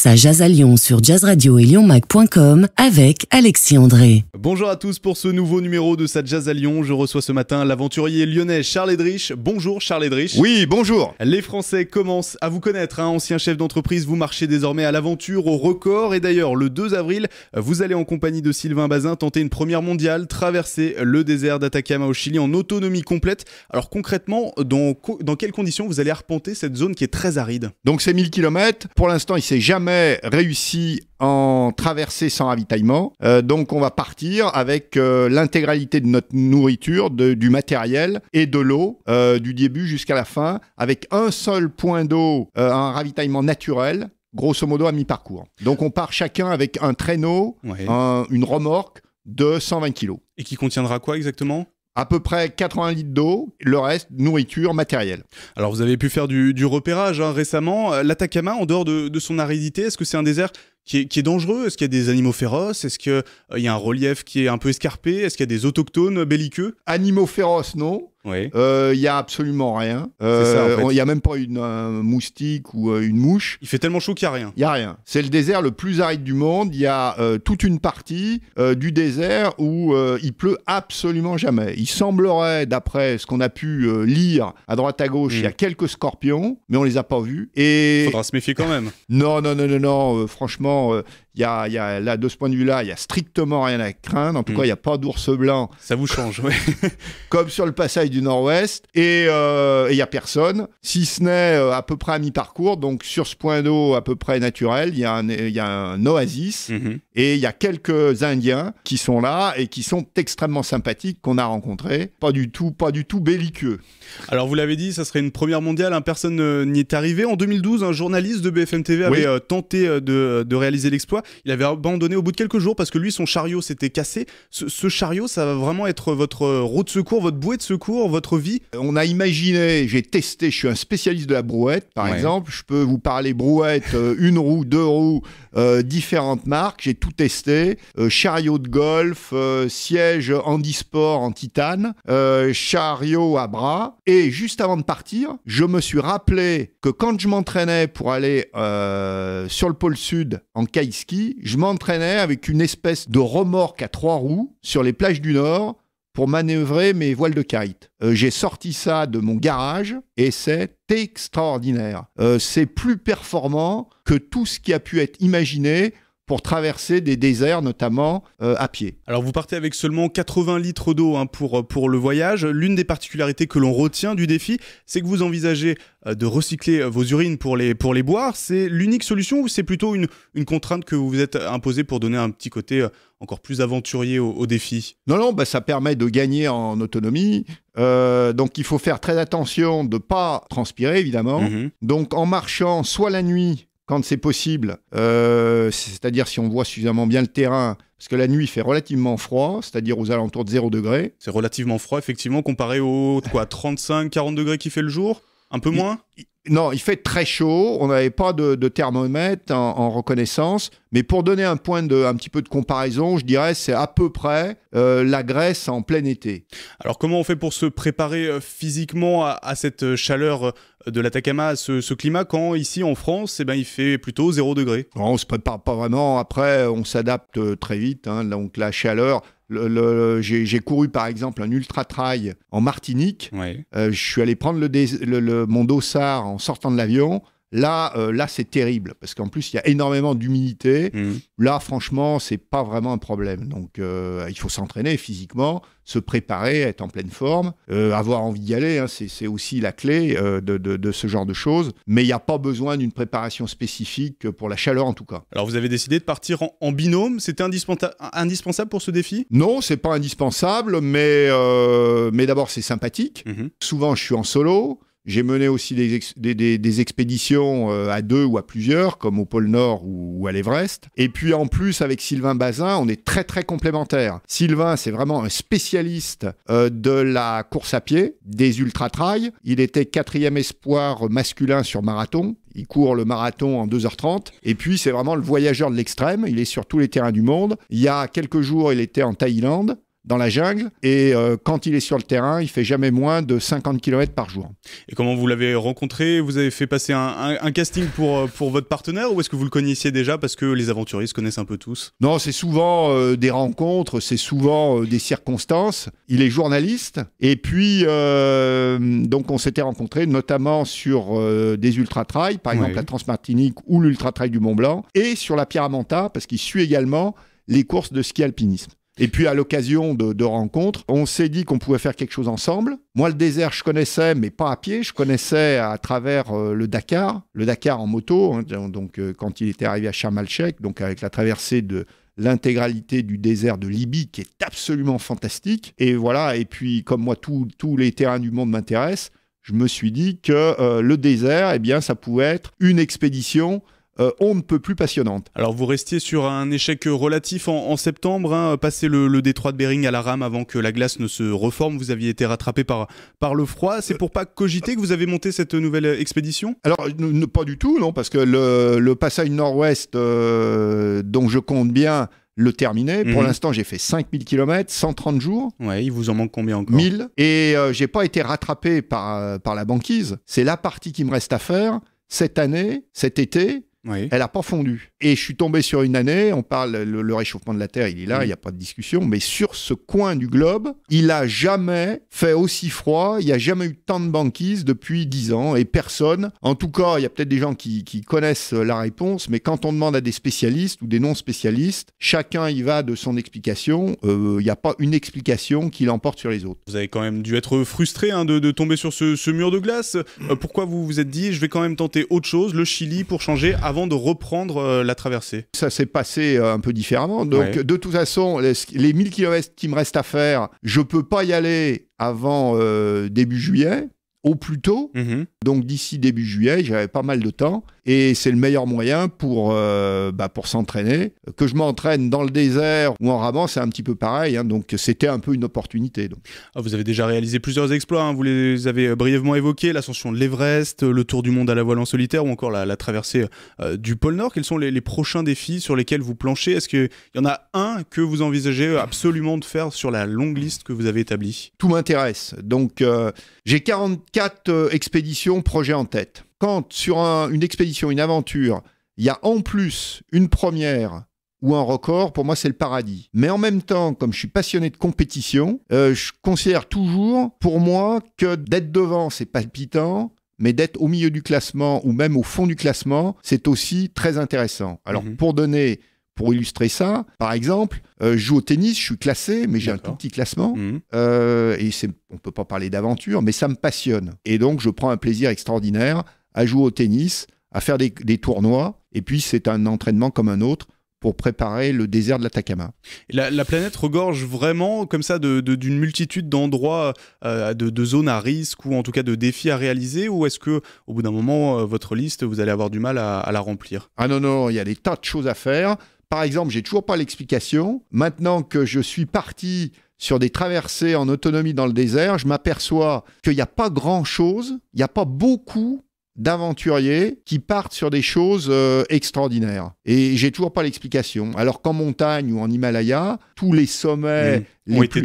Ça jazz à Lyon sur Jazz Radio et lyonmac.com avec Alexis André. Bonjour à tous pour ce nouveau numéro de sa jazz à Lyon. Je reçois ce matin l'aventurier lyonnais Charles Edrich. Bonjour Charles Edrich. Oui, bonjour. Les Français commencent à vous connaître. Hein. ancien chef d'entreprise, vous marchez désormais à l'aventure, au record. Et d'ailleurs, le 2 avril, vous allez en compagnie de Sylvain Bazin tenter une première mondiale, traverser le désert d'Atacama au Chili en autonomie complète. Alors concrètement, dans, dans quelles conditions vous allez arpenter cette zone qui est très aride Donc c'est 1000 km. Pour l'instant, il sait jamais réussi en traversée sans ravitaillement. Euh, donc on va partir avec euh, l'intégralité de notre nourriture, du matériel et de l'eau euh, du début jusqu'à la fin, avec un seul point d'eau, un ravitaillement naturel, grosso modo à mi-parcours. Donc on part chacun avec un traîneau, une remorque de 120 kg. Et qui contiendra quoi exactement à peu près 80 litres d'eau, le reste nourriture, matériel. Alors vous avez pu faire du, du repérage hein, récemment. Euh, L'Atacama, en dehors de, son aridité, est-ce que c'est un désert qui est, qui est dangereux Est-ce qu'il y a des animaux féroces Est-ce que euh, il y a un relief qui est un peu escarpé Est-ce qu'il y a des autochtones belliqueux Animaux féroces, non. Il n'y euh, y a absolument rien. Il euh, n'y a même pas une un moustique ou euh, une mouche. Il fait tellement chaud qu'il n'y a rien. Il y a rien. C'est le désert le plus aride du monde. Il y a euh, toute une partie du désert où il pleut absolument jamais. Il semblerait, d'après ce qu'on a pu lire à droite à gauche, il y a mm. quelques scorpions, mais on les a pas vus. Et faudra se méfier quand même. non, non, non, non, non. franchement, y a, y a, là, de ce point de vue-là, il n'y a strictement rien à craindre. En tout hmm. cas, il n'y a pas d'ours blanc. Ça vous change, oui. comme sur le passage du Nord-Ouest. Et il euh, n'y a personne, si ce n'est euh, à peu près à mi-parcours. Donc, sur ce point d'eau à peu près naturel, il y, y, a un oasis. Mm-hmm. Et il y a quelques Indiens qui sont là et qui sont extrêmement sympathiques, qu'on a rencontrés. Pas du tout, pas du tout belliqueux. Alors, vous l'avez dit, ça serait une première mondiale. Hein, personne euh, n'y est arrivé. En 2012, un journaliste de BFM TV avait tenté de réaliser l'exploit. Il avait abandonné au bout de quelques jours parce que lui, son chariot s'était cassé. Ce, chariot, ça va vraiment être votre roue de secours, votre bouée de secours, votre vie. On a imaginé, j'ai testé, je suis un spécialiste de la brouette, par exemple. Je peux vous parler brouette, euh, une roue, deux roues, euh, différentes marques, j'ai tout testé, euh, chariot de golf, euh, siège handisport en titane, chariot à bras, et juste avant de partir, je me suis rappelé que quand je m'entraînais pour aller sur le pôle sud en kayski, je m'entraînais avec une espèce de remorque à trois roues sur les plages du Nord pour manœuvrer mes voiles de kite. Euh, j'ai sorti ça de mon garage et c'est extraordinaire. Euh, c'est plus performant que tout ce qui a pu être imaginé pour traverser des déserts, notamment euh, à pied. Alors vous partez avec seulement 80 litres d'eau hein, pour, euh, pour le voyage. L'une des particularités que l'on retient du défi, c'est que vous envisagez euh, de recycler vos urines pour les, pour les boire. C'est l'unique solution ou c'est plutôt une, contrainte que vous vous êtes imposée pour donner un petit côté encore plus aventurier au, défi Non, non, bah, ça permet de gagner en autonomie. donc il faut faire très attention de ne pas transpirer, évidemment. Mm-hmm. Donc en marchant soit la nuit, quand c'est possible, euh, c'est-à-dire si on voit suffisamment bien le terrain, parce que la nuit fait relativement froid, c'est-à-dire aux alentours de 0 degré. C'est relativement froid, effectivement, comparé au quoi, 35, 40 degrés qui fait le jour un peu moins non, il fait très chaud. On n'avait pas de, thermomètre en, reconnaissance. Mais pour donner un point de, un petit peu de comparaison, je dirais c'est à peu près euh, la Grèce en plein été. Alors comment on fait pour se préparer euh, physiquement à, cette euh, chaleur de l'Atacama, à ce, climat, quand ici en France, eh ben, il fait plutôt 0 degré On se prépare pas vraiment. Après, on s'adapte très vite. Hein. Donc la chaleur, j'ai couru par exemple un ultra trail en Martinique. Euh, je suis allé prendre le, mon dossard en sortant de l'avion. Là, euh, là c'est terrible, parce qu'en plus, il y a énormément d'humidité. Mhm. Là, franchement, ce n'est pas vraiment un problème. Donc, euh, il faut s'entraîner physiquement, se préparer, être en pleine forme, euh, avoir envie d'y aller. Hein. c'est aussi la clé de, ce genre de choses. Mais il n'y a pas besoin d'une préparation spécifique pour la chaleur, en tout cas. Alors, vous avez décidé de partir en, binôme. C'était indispensable, pour ce défi Non, c'est pas indispensable, mais, mais d'abord, c'est sympathique. Mhm. Souvent, je suis en solo. J'ai mené aussi des, expéditions euh, à deux ou à plusieurs, comme au pôle Nord ou, à l'Everest. Et puis en plus, avec Sylvain Bazin, on est très très complémentaires. Sylvain, c'est vraiment un spécialiste euh, de la course à pied, des ultra-trails. Il était quatrième espoir masculin sur marathon. Il court le marathon en 2h30. Et puis, c'est vraiment le voyageur de l'extrême. Il est sur tous les terrains du monde. Il y a quelques jours, il était en Thaïlande dans la jungle. Et euh, quand il est sur le terrain, il fait jamais moins de 50 km par jour. Et comment vous l'avez rencontré Vous avez fait passer un, casting pour, euh, pour votre partenaire ou est-ce que vous le connaissiez déjà parce que les aventuristes connaissent un peu tous Non, c'est souvent euh, des rencontres, c'est souvent des circonstances. Il est journaliste et puis donc on s'était rencontrés notamment sur des ultra-trails, par exemple la Transmartinique ou l'ultra-trail du Mont Blanc et sur la Pyramanta parce qu'il suit également les courses de ski alpinisme. Et puis à l'occasion de, rencontres, on s'est dit qu'on pouvait faire quelque chose ensemble. Moi, le désert, je connaissais, mais pas à pied. Je connaissais à travers euh, le Dakar, le Dakar en moto. Hein, donc, euh, quand il était arrivé à Sharm donc avec la traversée de l'intégralité du désert de Libye, qui est absolument fantastique. Et voilà. Et puis, comme moi, tous les terrains du monde m'intéressent, je me suis dit que euh, le désert, eh bien, ça pouvait être une expédition euh, on ne peut plus passionnante. Alors vous restiez sur un échec relatif en, septembre, hein, passer le, détroit de Bering à la rame avant que la glace ne se reforme, vous aviez été rattrapé par, par le froid. C'est pour pas cogiter que vous avez monté cette nouvelle expédition Alors pas du tout, non, parce que le, passage nord-ouest, euh, dont je compte bien le terminer. Pour mhm. l'instant, j'ai fait 5000 km, 130 jours. Ouais, il vous en manque combien encore 1000. Et euh, j'ai pas été rattrapé par, par la banquise. C'est la partie qui me reste à faire cette année, cet été, elle n'a pas fondu. Et je suis tombé sur une année, on parle, le, réchauffement de la Terre, il est là, il n'y a pas de discussion, mais sur ce coin du globe, il n'a jamais fait aussi froid, il n'y a jamais eu tant de banquises depuis 10 ans, et personne, en tout cas, il y a peut-être des gens qui, connaissent la réponse, mais quand on demande à des spécialistes ou des non-spécialistes, chacun y va de son explication, euh, il n'y a pas une explication qui l'emporte sur les autres. Vous avez quand même dû être frustré hein, de, tomber sur ce, mur de glace. Euh, pourquoi vous vous êtes dit, je vais quand même tenter autre chose, le Chili, pour changer avant de reprendre euh, la traversée. Ça s'est passé euh, un peu différemment. Donc, de toute façon, les, 1000 km qui me restent à faire, je peux pas y aller avant euh, début juillet au plus tôt. Mhm. Donc d'ici début juillet, j'avais pas mal de temps et c'est le meilleur moyen pour, euh, bah, pour s'entraîner. Que je m'entraîne dans le désert ou en ramant, c'est un petit peu pareil. Hein. donc c'était un peu une opportunité. Donc. Ah, vous avez déjà réalisé plusieurs exploits. Hein. vous les avez euh, brièvement évoqués l'ascension de l'Everest, euh, le tour du monde à la voile en solitaire ou encore la, traversée du pôle Nord. Quels sont les, prochains défis sur lesquels vous planchez Est-ce qu'il y en a un que vous envisagez absolument de faire sur la longue liste que vous avez établie Tout m'intéresse. Donc j'ai 40 quatre euh, expéditions, projets en tête. Quand sur une expédition, une aventure, il y a en plus une première ou un record, pour moi c'est le paradis. Mais en même temps, comme je suis passionné de compétition, euh, je considère toujours, pour moi, que d'être devant, c'est palpitant, mais d'être au milieu du classement ou même au fond du classement, c'est aussi très intéressant. Alors mhm. pour donner pour illustrer ça, par exemple, euh, je joue au tennis, je suis classé, mais j'ai un tout petit classement. Mhm. Euh, et on ne peut pas parler d'aventure, mais ça me passionne. Et donc, je prends un plaisir extraordinaire à jouer au tennis, à faire des, tournois. Et puis, c'est un entraînement comme un autre pour préparer le désert de l'Atacama. La, planète regorge vraiment comme ça d'une de, multitude d'endroits, euh, de, zones à risque ou en tout cas de défis à réaliser ou est-ce que au bout d'un moment votre liste vous allez avoir du mal à, à la remplir Ah non non, il y a des tas de choses à faire. Par exemple, j'ai toujours pas l'explication. Maintenant que je suis parti sur des traversées en autonomie dans le désert, je m'aperçois qu'il n'y a pas grand-chose, il n'y a pas beaucoup d'aventuriers qui partent sur des choses euh, extraordinaires. Et j'ai toujours pas l'explication. Alors qu'en montagne ou en Himalaya, tous les sommets ont, été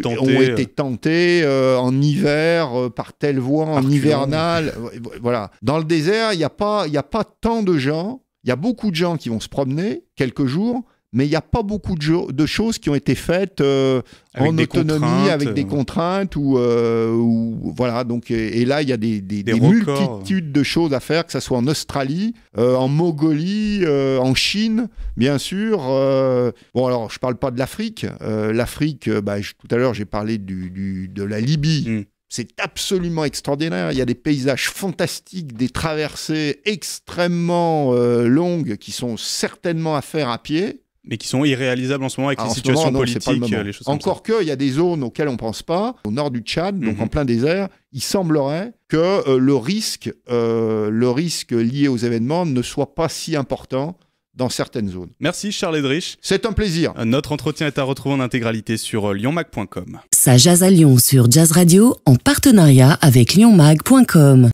tentés, euh. Euh, en hiver, par telle voie, en hivernale. voilà. Dans le désert, il n'y a, pas, y a pas tant de gens. Il y a beaucoup de gens qui vont se promener quelques jours, mais il n'y a pas beaucoup de, choses qui ont été faites euh, en autonomie avec des contraintes ou, euh, ou voilà donc et, là il y a des, multitudes de choses à faire que ce soit en Australie, euh, en Mongolie, en Chine bien sûr. bon alors je parle pas de l'Afrique, l'Afrique bah, tout à l'heure j'ai parlé du, de la Libye. Mm. C'est absolument extraordinaire. Il y a des paysages fantastiques, des traversées extrêmement longues qui sont certainement à faire à pied mais qui sont irréalisables en ce moment avec ah, les situations moment, non, euh, Encore qu'il y a des zones auxquelles on ne pense pas, au nord du Tchad, donc mhm. en plein désert, il semblerait que euh, le, risque, euh, le risque lié aux événements ne soit pas si important dans certaines zones. Merci Charles Edrich. C'est un plaisir. Notre entretien est à retrouver en intégralité sur lionmag.com. Ça jase à Lyon sur Jazz Radio en partenariat avec lionmag.com.